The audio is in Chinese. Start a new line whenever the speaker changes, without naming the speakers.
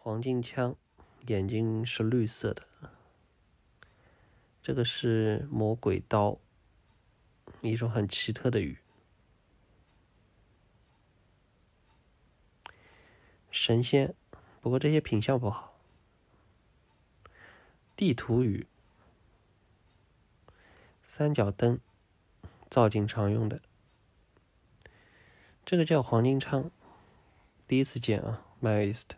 黄金枪，眼睛是绿色的。这个是魔鬼刀，一种很奇特的鱼。神仙，不过这些品相不好。地图鱼，三角灯，造景常用的。这个叫黄金枪，第一次见啊 m a 意思的。